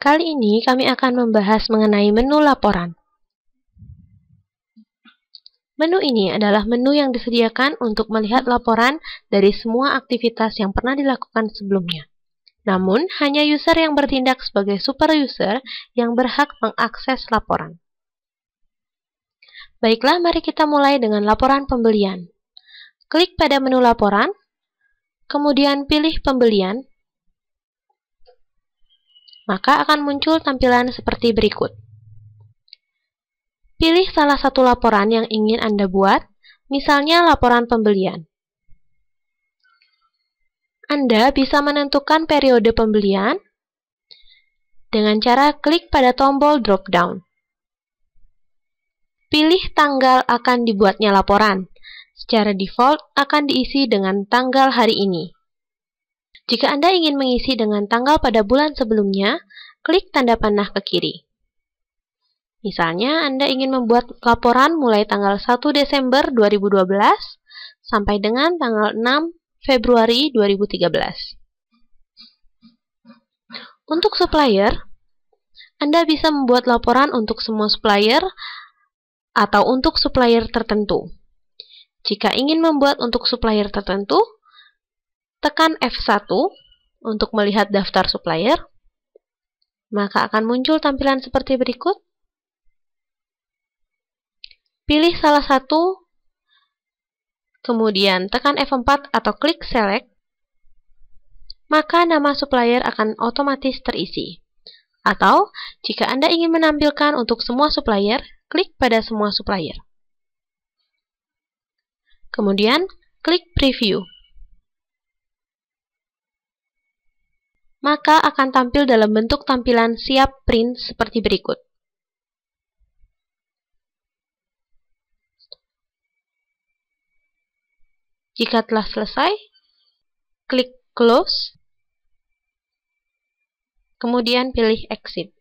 Kali ini kami akan membahas mengenai menu laporan. Menu ini adalah menu yang disediakan untuk melihat laporan dari semua aktivitas yang pernah dilakukan sebelumnya. Namun, hanya user yang bertindak sebagai super user yang berhak mengakses laporan. Baiklah, mari kita mulai dengan laporan pembelian. Klik pada menu laporan, kemudian pilih pembelian, maka akan muncul tampilan seperti berikut. Pilih salah satu laporan yang ingin Anda buat, misalnya laporan pembelian. Anda bisa menentukan periode pembelian dengan cara klik pada tombol drop-down. Pilih tanggal akan dibuatnya laporan. Secara default akan diisi dengan tanggal hari ini. Jika Anda ingin mengisi dengan tanggal pada bulan sebelumnya, klik tanda panah ke kiri. Misalnya, Anda ingin membuat laporan mulai tanggal 1 Desember 2012 sampai dengan tanggal 6 Februari 2013. Untuk supplier, Anda bisa membuat laporan untuk semua supplier atau untuk supplier tertentu. Jika ingin membuat untuk supplier tertentu, tekan F1 untuk melihat daftar supplier, maka akan muncul tampilan seperti berikut. Pilih salah satu, kemudian tekan F4 atau klik Select, maka nama supplier akan otomatis terisi. Atau, jika Anda ingin menampilkan untuk semua supplier, klik pada semua supplier. Kemudian, klik Preview. maka akan tampil dalam bentuk tampilan siap print seperti berikut. Jika telah selesai, klik close, kemudian pilih exit.